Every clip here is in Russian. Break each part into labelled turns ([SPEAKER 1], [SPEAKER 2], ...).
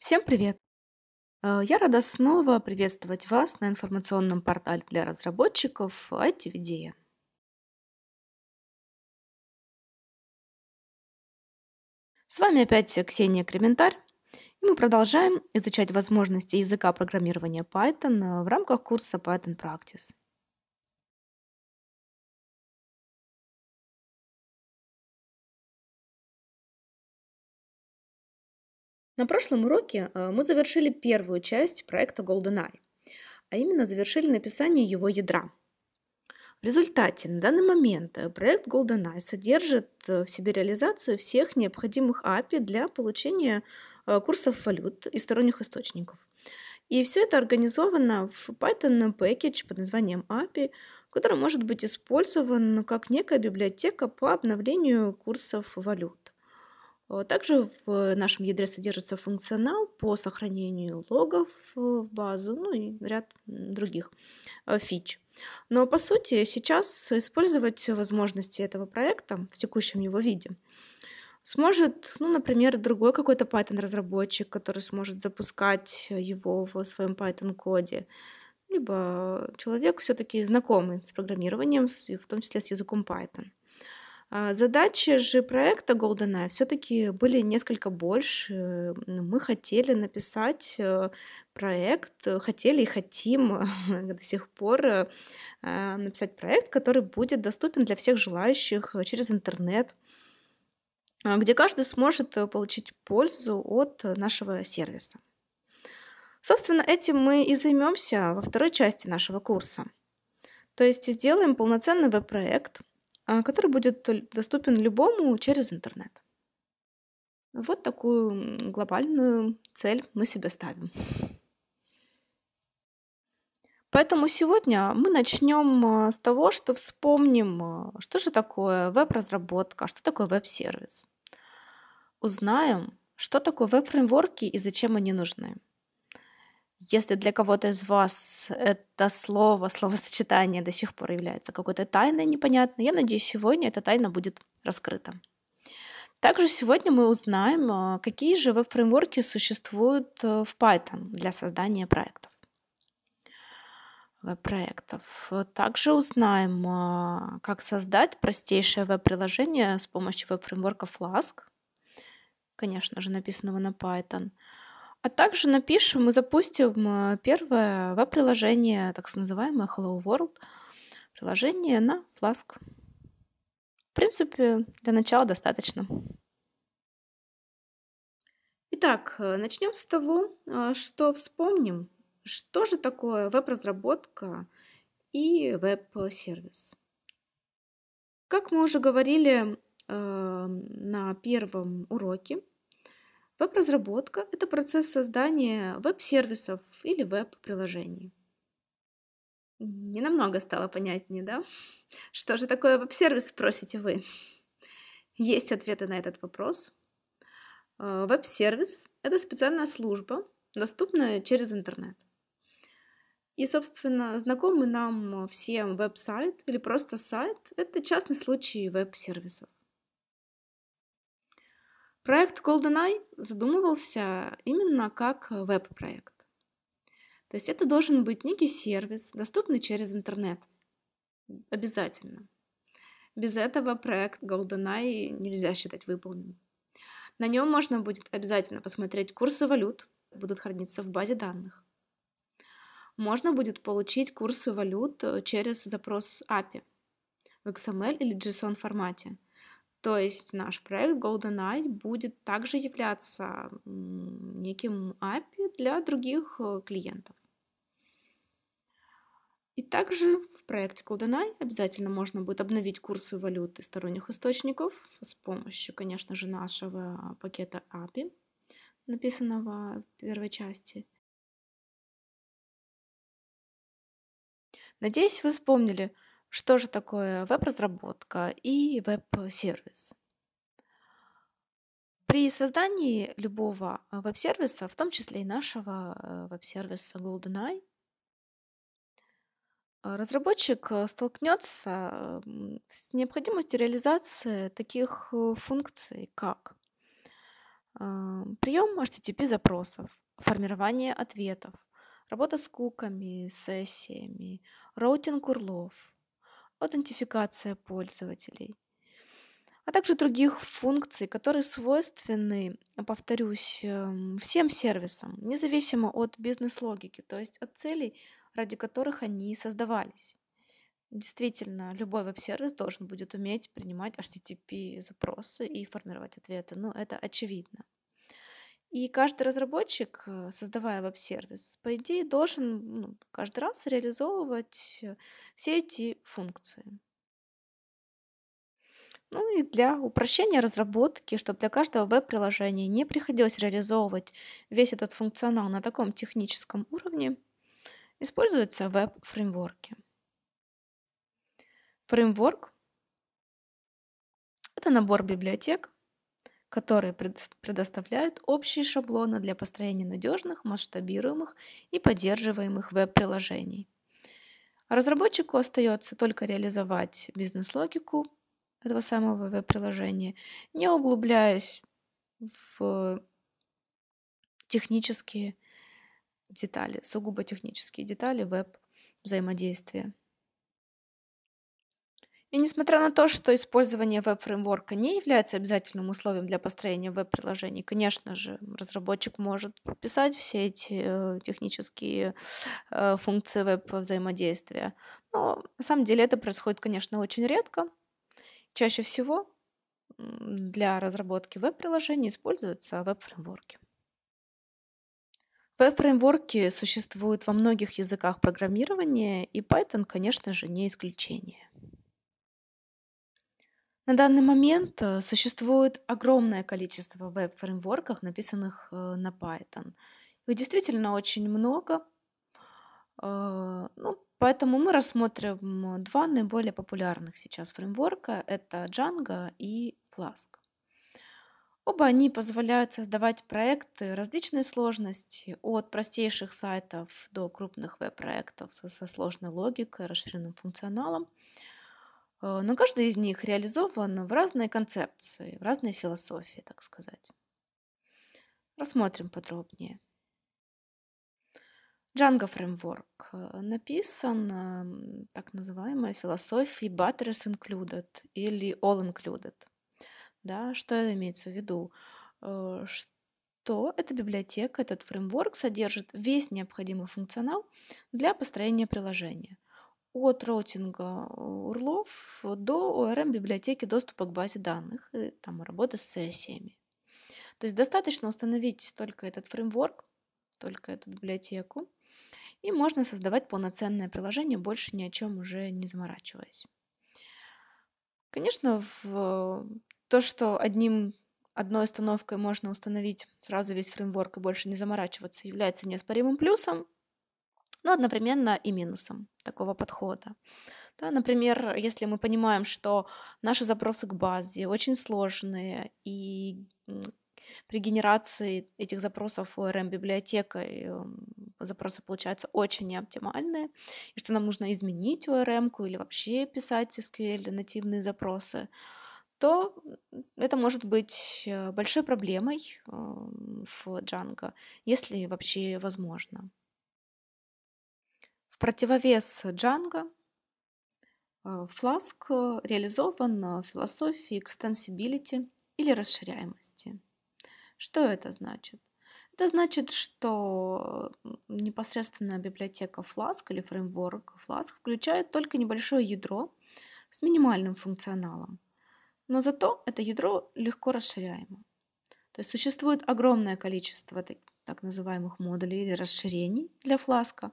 [SPEAKER 1] Всем привет! Э, я рада снова приветствовать вас на информационном портале для разработчиков ITVDN. С вами опять Ксения Крементарь, и мы продолжаем изучать возможности языка программирования Python э, в рамках курса Python Practice. На прошлом уроке э, мы завершили первую часть проекта GoldenEye, а именно завершили написание его ядра. В результате на данный момент э, проект GoldenEye содержит э, в себе реализацию всех необходимых API для получения курсов валют и сторонних источников. И все это организовано в Python package под названием API, который может быть использован как некая библиотека по обновлению курсов валют. Э, также в нашем ядре содержится функционал по сохранению логов в базу, ну и ряд других э, фич. Но по сути сейчас использовать возможности этого проекта в текущем его виде сможет, ну, например, другой какой-то Python-разработчик, который сможет запускать его в своем Python-коде, либо человек все-таки знакомый с программированием, в том числе с языком Python. А, задачи же проекта GoldenEye все-таки были несколько больше. Мы хотели написать э, проект, э, хотели и хотим до сих пор э, а, написать проект, который будет доступен для всех желающих через интернет, а, где каждый сможет получить пользу от нашего сервиса. Собственно, этим мы и займемся во второй части нашего курса. То есть сделаем полноценный веб-проект – а, который будет доступен любому через интернет. Вот такую глобальную цель мы себе ставим. Поэтому сегодня мы начнем а, с того, что вспомним, а, что же такое веб-разработка, что такое веб-сервис. Узнаем, что такое веб-фреймворки и зачем они нужны. Если для кого-то из вас это слово, словосочетание до сих пор является какой-то тайной непонятной, я надеюсь, сегодня эта тайна будет раскрыта. Также сегодня мы узнаем, а, какие же веб-фреймворки существуют э, в Python для создания проектов. Веб-проектов. Также узнаем, а, как создать простейшее веб-приложение с помощью веб-фреймворка Flask, конечно же, написанного на Python – а также напишем и запустим э, первое веб-приложение, так называемое Hello World, приложение на Flask. В принципе, для начала достаточно. Итак, э, начнем с того, э, что вспомним, что же такое веб-разработка и веб-сервис. Как мы уже говорили на первом уроке, Веб-разработка – это процесс создания веб-сервисов или веб-приложений. Не намного стало понятнее, да? Что же такое веб-сервис, спросите вы? Есть ответы на этот вопрос. Э, веб-сервис – это специальная служба, доступная через интернет. И, собственно, знакомый нам всем веб-сайт или просто сайт – это частный случай веб-сервисов. Проект GoldenEye задумывался именно как веб-проект. То есть это должен быть некий сервис, доступный через интернет. Обязательно. Без этого проект GoldenEye нельзя считать выполненным. На нем можно будет обязательно посмотреть курсы валют, будут храниться в базе данных. Можно будет получить курсы валют э, через запрос API в XML или JSON формате – то есть наш проект GoldenEye будет также являться неким API для других э, клиентов. И также в проекте GoldenEye обязательно можно будет обновить курсы валют и сторонних источников с помощью, конечно же, нашего пакета API, написанного в первой части. Надеюсь, вы вспомнили, что же такое веб-разработка и веб-сервис. При создании любого а, веб-сервиса, в том числе и нашего а, веб-сервиса GoldenEye, а, разработчик столкнется с необходимостью реализации таких э, функций, как прием HTTP запросов, формирование ответов, работа с куками, сессиями, роутинг урлов, аутентификация пользователей, а также других функций, которые свойственны, повторюсь, эм, всем сервисам, независимо от бизнес-логики, то есть от целей, ради которых они создавались. Действительно, любой веб-сервис должен будет уметь принимать HTTP-запросы и формировать ответы. Ну, это очевидно. И каждый разработчик, э, создавая веб-сервис, по идее, должен ну, каждый раз реализовывать э, все эти функции. Ну и для упрощения разработки, чтобы для каждого веб-приложения не приходилось реализовывать весь этот функционал на таком техническом уровне, используются веб-фреймворки. Фреймворк — это набор библиотек, которые предоставляют общие шаблоны для построения надежных, масштабируемых и поддерживаемых веб-приложений. Разработчику остается только реализовать бизнес-логику этого самого веб-приложения, не углубляясь в технические детали, сугубо технические детали веб-взаимодействия. И несмотря на то, что использование веб-фреймворка не является обязательным условием для построения веб-приложений, конечно же, разработчик может писать все эти э, технические э, функции веб-взаимодействия. Но на самом деле это происходит, конечно, очень редко. Чаще всего для разработки веб-приложений используются веб-фреймворки. Веб-фреймворки существуют во многих языках программирования, и Python, конечно же, не исключение. На данный момент э, существует огромное количество веб-фреймворков, написанных э, на Python. Их действительно очень много. Э, ну, поэтому мы рассмотрим два наиболее популярных сейчас фреймворка. Это Django и Flask. Оба они позволяют создавать проекты различной сложности, от простейших сайтов до крупных веб-проектов со сложной логикой, расширенным функционалом – Э, но каждый из них реализован в разной концепции, в разной философии, так сказать. Рассмотрим подробнее. Django Framework э, написан эм, так называемая философия Butters Included или All Included. Да, что это имеется в виду? Э, что эта библиотека, этот фреймворк содержит весь необходимый функционал для построения приложения от роутинга э, урлов до ORM библиотеки доступа к базе данных, э, и, там работа с сессиями. То есть достаточно установить только этот фреймворк, только эту библиотеку, и можно создавать полноценное приложение, больше ни о чем уже не заморачиваясь. Конечно, в то, что одним одной установкой можно установить сразу весь фреймворк и больше не заморачиваться, является неоспоримым плюсом, но одновременно и минусом такого подхода. Да, например, если мы понимаем, что наши запросы к базе очень сложные, и при генерации этих запросов ОРМ библиотека запросы получаются очень неоптимальные, и что нам нужно изменить ОРМ или вообще писать SQL нативные запросы, то это может быть э, большой проблемой э, в Django, если вообще возможно противовес Джанго э, Фласк э, реализован в философии экстенсибилити или расширяемости. Что это значит? Это значит, что э, непосредственная библиотека Flask или фреймворк Flask включает только небольшое ядро с минимальным функционалом. Но зато это ядро легко расширяемо. То есть существует огромное количество так, так называемых модулей или расширений для Flask,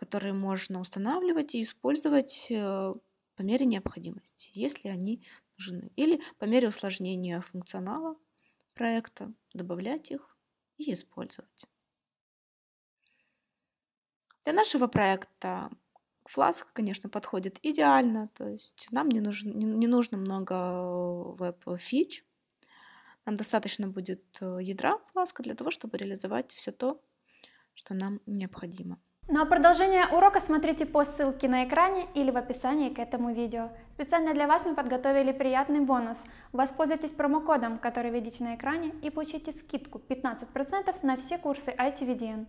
[SPEAKER 1] которые можно устанавливать и использовать э, по мере необходимости, если они нужны. Или по мере усложнения функционала проекта добавлять их и использовать. Для нашего проекта Flask, конечно, подходит идеально, то есть нам не нужно, не, не нужно много э, веб-фич, нам достаточно будет э, ядра Flask для того, чтобы реализовать все то, что нам необходимо. Ну а продолжение урока смотрите по ссылке на экране или в описании к этому видео. Специально для вас мы подготовили приятный бонус. Воспользуйтесь промокодом, который видите на экране, и получите скидку 15% на все курсы ITVDN.